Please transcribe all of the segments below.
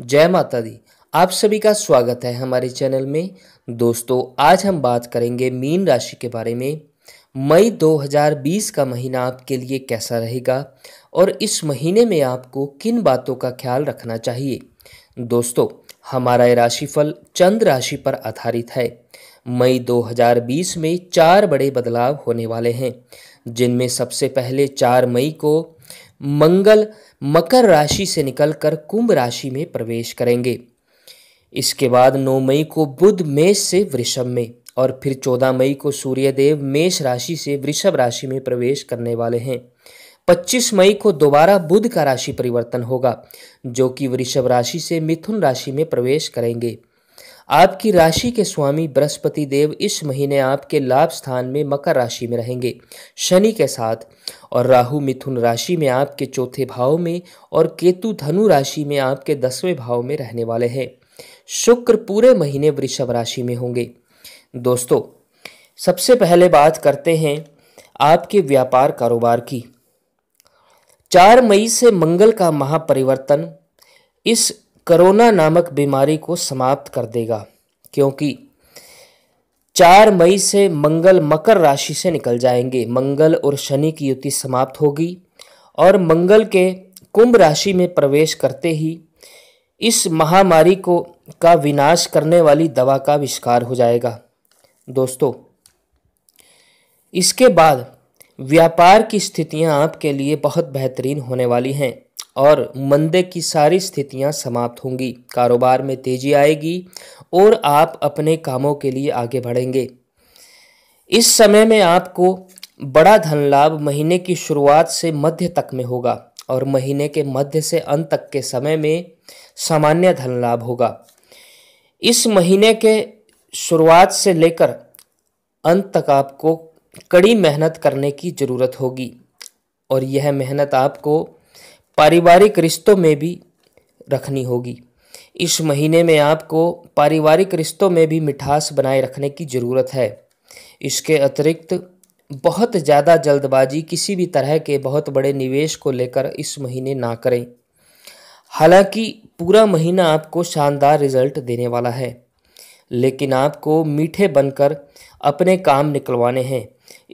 जय माता दी आप सभी का स्वागत है हमारे चैनल में दोस्तों आज हम बात करेंगे मीन राशि के बारे में मई 2020 का महीना आपके लिए कैसा रहेगा और इस महीने में आपको किन बातों का ख्याल रखना चाहिए दोस्तों हमारा ये राशिफल चंद्र राशि पर आधारित है मई 2020 में चार बड़े बदलाव होने वाले हैं जिनमें सबसे पहले चार मई को मंगल मकर राशि से निकलकर कुंभ राशि में प्रवेश करेंगे इसके बाद 9 मई को बुध मेष से वृषभ में और फिर 14 मई को सूर्यदेव मेष राशि से वृषभ राशि में प्रवेश करने वाले हैं 25 मई को दोबारा बुध का राशि परिवर्तन होगा जो कि वृषभ राशि से मिथुन राशि में प्रवेश करेंगे आपकी राशि के स्वामी बृहस्पति देव इस महीने आपके लाभ स्थान में मकर राशि में रहेंगे शनि के साथ और राहु मिथुन राशि में आपके चौथे भाव में और केतु धनु राशि में आपके दसवें भाव में रहने वाले हैं शुक्र पूरे महीने वृषभ राशि में होंगे दोस्तों सबसे पहले बात करते हैं आपके व्यापार कारोबार की चार मई से मंगल का महापरिवर्तन इस कोरोना नामक बीमारी को समाप्त कर देगा क्योंकि चार मई से मंगल मकर राशि से निकल जाएंगे मंगल और शनि की युति समाप्त होगी और मंगल के कुंभ राशि में प्रवेश करते ही इस महामारी को का विनाश करने वाली दवा का आविष्कार हो जाएगा दोस्तों इसके बाद व्यापार की स्थितियां आपके लिए बहुत बेहतरीन होने वाली हैं और मंदे की सारी स्थितियां समाप्त होंगी कारोबार में तेजी आएगी और आप अपने कामों के लिए आगे बढ़ेंगे इस समय में आपको बड़ा धन लाभ महीने की शुरुआत से मध्य तक में होगा और महीने के मध्य से अंत तक के समय में सामान्य धन लाभ होगा इस महीने के शुरुआत से लेकर अंत तक आपको कड़ी मेहनत करने की ज़रूरत होगी और यह मेहनत आपको पारिवारिक रिश्तों में भी रखनी होगी इस महीने में आपको पारिवारिक रिश्तों में भी मिठास बनाए रखने की ज़रूरत है इसके अतिरिक्त बहुत ज़्यादा जल्दबाजी किसी भी तरह के बहुत बड़े निवेश को लेकर इस महीने ना करें हालांकि पूरा महीना आपको शानदार रिजल्ट देने वाला है लेकिन आपको मीठे बनकर अपने काम निकलवाने हैं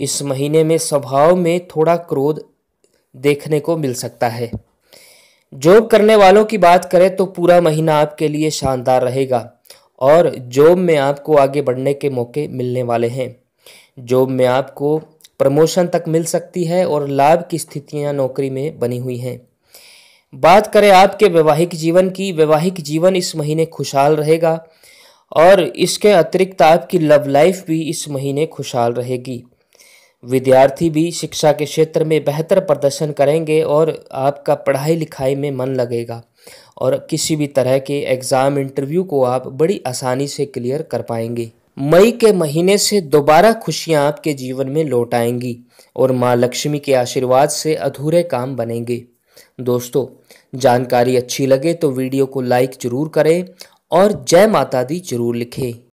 इस महीने में स्वभाव में थोड़ा क्रोध देखने को मिल सकता है जॉब करने वालों की बात करें तो पूरा महीना आपके लिए शानदार रहेगा और जॉब में आपको आगे बढ़ने के मौके मिलने वाले हैं जॉब में आपको प्रमोशन तक मिल सकती है और लाभ की स्थितियां नौकरी में बनी हुई हैं बात करें आपके वैवाहिक जीवन की वैवाहिक जीवन इस महीने खुशहाल रहेगा और इसके अतिरिक्त आपकी लव लाइफ भी इस महीने खुशहाल रहेगी विद्यार्थी भी शिक्षा के क्षेत्र में बेहतर प्रदर्शन करेंगे और आपका पढ़ाई लिखाई में मन लगेगा और किसी भी तरह के एग्ज़ाम इंटरव्यू को आप बड़ी आसानी से क्लियर कर पाएंगे मई के महीने से दोबारा खुशियां आपके जीवन में लौट आएंगी और माँ लक्ष्मी के आशीर्वाद से अधूरे काम बनेंगे दोस्तों जानकारी अच्छी लगे तो वीडियो को लाइक ज़रूर करें और जय माता दी जरूर लिखें